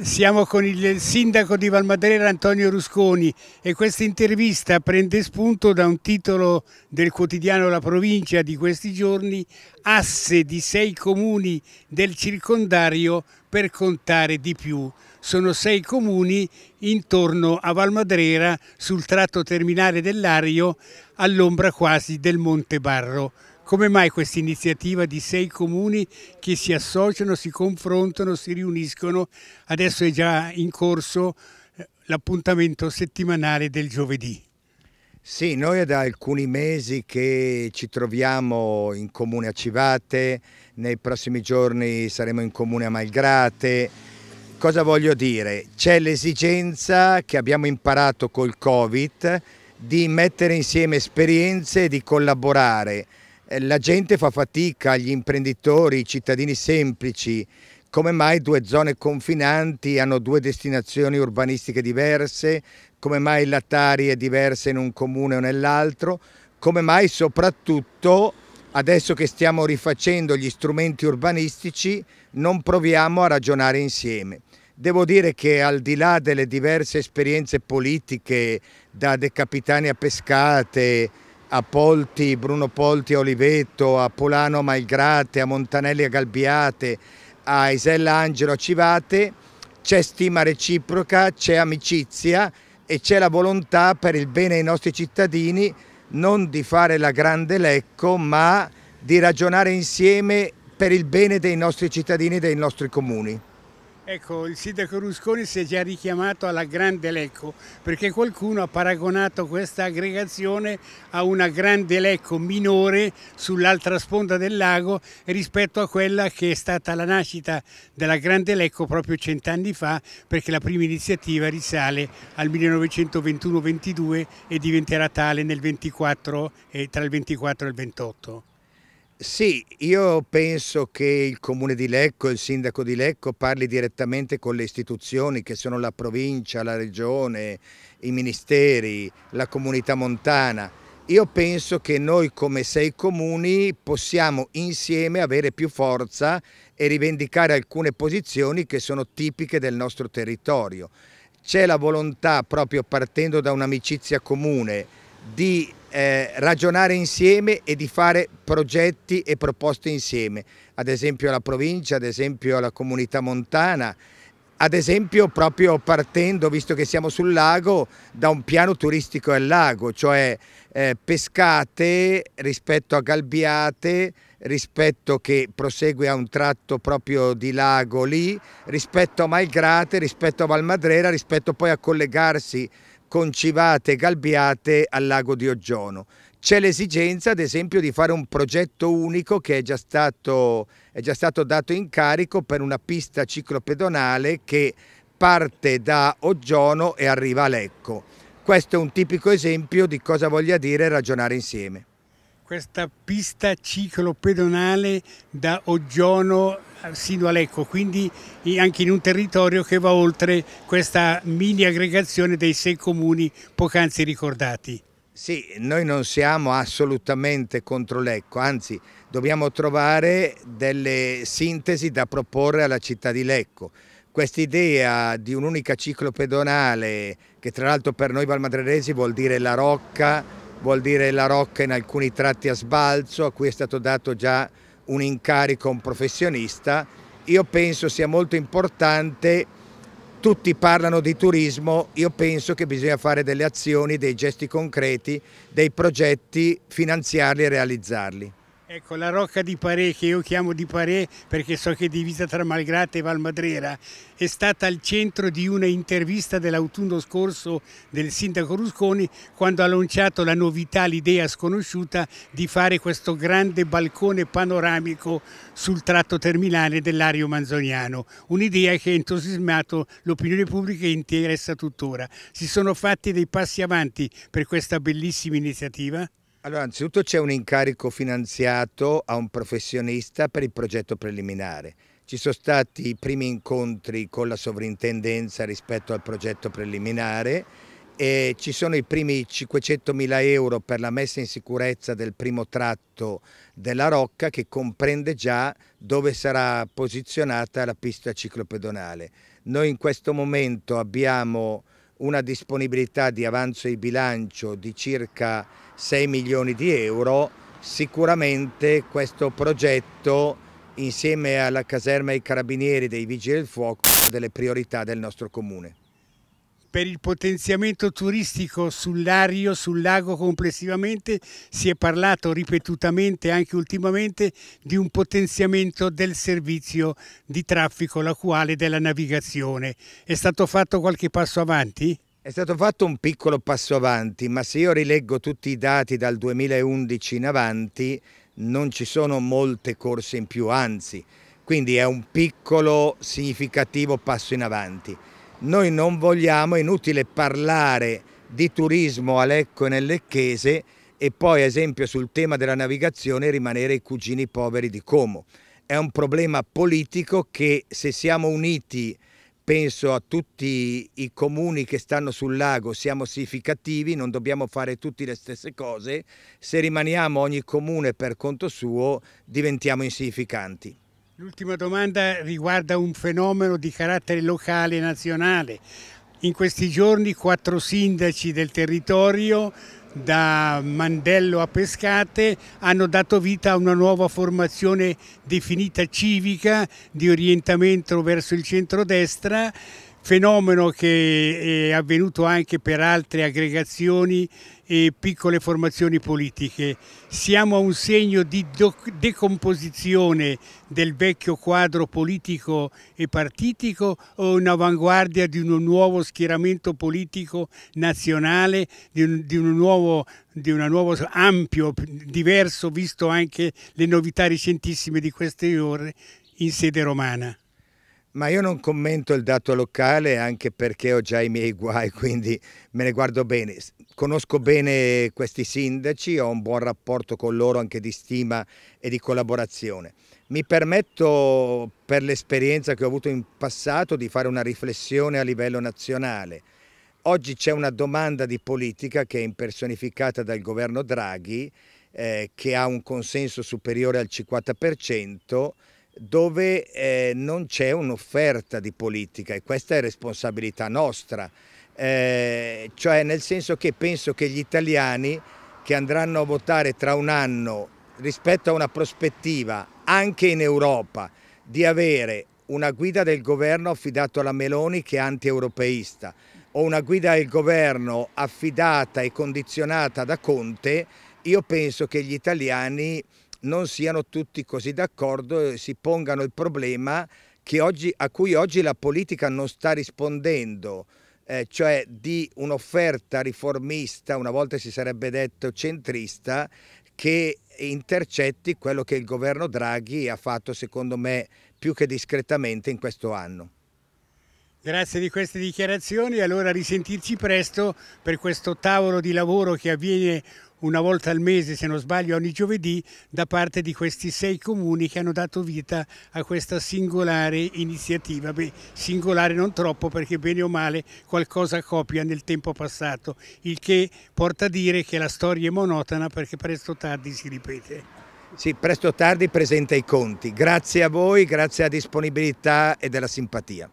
Siamo con il sindaco di Valmadrera Antonio Rusconi e questa intervista prende spunto da un titolo del quotidiano La Provincia di questi giorni, asse di sei comuni del circondario per contare di più. Sono sei comuni intorno a Valmadrera sul tratto terminale dell'Ario all'ombra quasi del Monte Barro. Come mai questa iniziativa di sei comuni che si associano, si confrontano, si riuniscono? Adesso è già in corso eh, l'appuntamento settimanale del giovedì. Sì, noi è da alcuni mesi che ci troviamo in comune a Civate, nei prossimi giorni saremo in comune a Malgrate. Cosa voglio dire? C'è l'esigenza che abbiamo imparato col Covid di mettere insieme esperienze e di collaborare eh, la gente fa fatica, gli imprenditori, i cittadini semplici, come mai due zone confinanti hanno due destinazioni urbanistiche diverse, come mai Latari è diversa in un comune o nell'altro, come mai soprattutto adesso che stiamo rifacendo gli strumenti urbanistici non proviamo a ragionare insieme. Devo dire che al di là delle diverse esperienze politiche, da De Capitani a Pescate, a Polti, Bruno Polti a Olivetto, a Polano a Malgrate, a Montanelli a Galbiate, a Isella Angelo a Civate, c'è stima reciproca, c'è amicizia e c'è la volontà per il bene dei nostri cittadini non di fare la grande Lecco ma di ragionare insieme per il bene dei nostri cittadini e dei nostri comuni. Ecco, il sindaco Rusconi si è già richiamato alla grande Lecco, perché qualcuno ha paragonato questa aggregazione a una grande Lecco minore sull'altra sponda del lago rispetto a quella che è stata la nascita della grande Lecco proprio cent'anni fa, perché la prima iniziativa risale al 1921-22 e diventerà tale 24, tra il 24 e il 28. Sì, io penso che il comune di Lecco il sindaco di Lecco parli direttamente con le istituzioni che sono la provincia, la regione, i ministeri, la comunità montana. Io penso che noi come sei comuni possiamo insieme avere più forza e rivendicare alcune posizioni che sono tipiche del nostro territorio. C'è la volontà proprio partendo da un'amicizia comune di eh, ragionare insieme e di fare progetti e proposte insieme, ad esempio alla provincia, ad esempio alla comunità montana, ad esempio proprio partendo, visto che siamo sul lago, da un piano turistico al lago, cioè eh, pescate rispetto a galbiate, rispetto che prosegue a un tratto proprio di lago lì, rispetto a Malgrate, rispetto a Valmadrera, rispetto poi a collegarsi concivate, calbiate al lago di Oggiono. C'è l'esigenza, ad esempio, di fare un progetto unico che è già, stato, è già stato dato in carico per una pista ciclopedonale che parte da Oggiono e arriva a Lecco. Questo è un tipico esempio di cosa voglia dire ragionare insieme. Questa pista ciclopedonale da Oggiono sino a Lecco, quindi anche in un territorio che va oltre questa mini aggregazione dei sei comuni poc'anzi ricordati. Sì, noi non siamo assolutamente contro l'Ecco, anzi dobbiamo trovare delle sintesi da proporre alla città di Lecco. Quest'idea di un'unica ciclo pedonale, che tra l'altro per noi valmadreresi vuol dire la rocca, vuol dire la rocca in alcuni tratti a sbalzo, a cui è stato dato già un incarico a un professionista, io penso sia molto importante, tutti parlano di turismo, io penso che bisogna fare delle azioni, dei gesti concreti, dei progetti, finanziarli e realizzarli. Ecco, la rocca di Parè, che io chiamo di Parè perché so che è divisa tra Malgrate e Valmadrera, è stata al centro di una intervista dell'autunno scorso del sindaco Rusconi quando ha lanciato la novità, l'idea sconosciuta di fare questo grande balcone panoramico sul tratto terminale dell'Ario Manzoniano. Un'idea che ha entusiasmato l'opinione pubblica e interessa tuttora. Si sono fatti dei passi avanti per questa bellissima iniziativa? Allora, anzitutto c'è un incarico finanziato a un professionista per il progetto preliminare. Ci sono stati i primi incontri con la sovrintendenza rispetto al progetto preliminare e ci sono i primi 500 mila euro per la messa in sicurezza del primo tratto della rocca che comprende già dove sarà posizionata la pista ciclopedonale. Noi in questo momento abbiamo una disponibilità di avanzo di bilancio di circa 6 milioni di euro, sicuramente questo progetto insieme alla caserma dei carabinieri dei vigili del fuoco è delle priorità del nostro comune per il potenziamento turistico sull'Ario, sul lago complessivamente, si è parlato ripetutamente anche ultimamente di un potenziamento del servizio di traffico lacuale della navigazione. È stato fatto qualche passo avanti? È stato fatto un piccolo passo avanti, ma se io rileggo tutti i dati dal 2011 in avanti, non ci sono molte corse in più, anzi, quindi è un piccolo significativo passo in avanti. Noi non vogliamo, è inutile parlare di turismo a Lecco e nel Lecchese e poi, ad esempio, sul tema della navigazione rimanere i cugini poveri di Como. È un problema politico che se siamo uniti penso a tutti i comuni che stanno sul lago, siamo significativi, non dobbiamo fare tutte le stesse cose, se rimaniamo ogni comune per conto suo diventiamo insignificanti. L'ultima domanda riguarda un fenomeno di carattere locale e nazionale. In questi giorni quattro sindaci del territorio da Mandello a Pescate hanno dato vita a una nuova formazione definita civica di orientamento verso il centrodestra fenomeno che è avvenuto anche per altre aggregazioni e piccole formazioni politiche. Siamo a un segno di decomposizione del vecchio quadro politico e partitico o in avanguardia di un nuovo schieramento politico nazionale, di un, nuovo di un nuovo ampio, diverso, visto anche le novità recentissime di queste ore in sede romana. Ma io non commento il dato locale anche perché ho già i miei guai, quindi me ne guardo bene. Conosco bene questi sindaci, ho un buon rapporto con loro anche di stima e di collaborazione. Mi permetto, per l'esperienza che ho avuto in passato, di fare una riflessione a livello nazionale. Oggi c'è una domanda di politica che è impersonificata dal governo Draghi, eh, che ha un consenso superiore al 50%, dove eh, non c'è un'offerta di politica e questa è responsabilità nostra, eh, cioè nel senso che penso che gli italiani che andranno a votare tra un anno rispetto a una prospettiva anche in Europa di avere una guida del governo affidato alla Meloni che è anti-europeista o una guida del governo affidata e condizionata da Conte, io penso che gli italiani non siano tutti così d'accordo e si pongano il problema oggi, a cui oggi la politica non sta rispondendo, eh, cioè di un'offerta riformista, una volta si sarebbe detto centrista, che intercetti quello che il governo Draghi ha fatto secondo me più che discretamente in questo anno. Grazie di queste dichiarazioni, allora risentirci presto per questo tavolo di lavoro che avviene una volta al mese, se non sbaglio ogni giovedì, da parte di questi sei comuni che hanno dato vita a questa singolare iniziativa. Beh, singolare non troppo perché bene o male qualcosa copia nel tempo passato, il che porta a dire che la storia è monotona perché presto o tardi si ripete. Sì, presto o tardi presenta i conti. Grazie a voi, grazie alla disponibilità e della simpatia.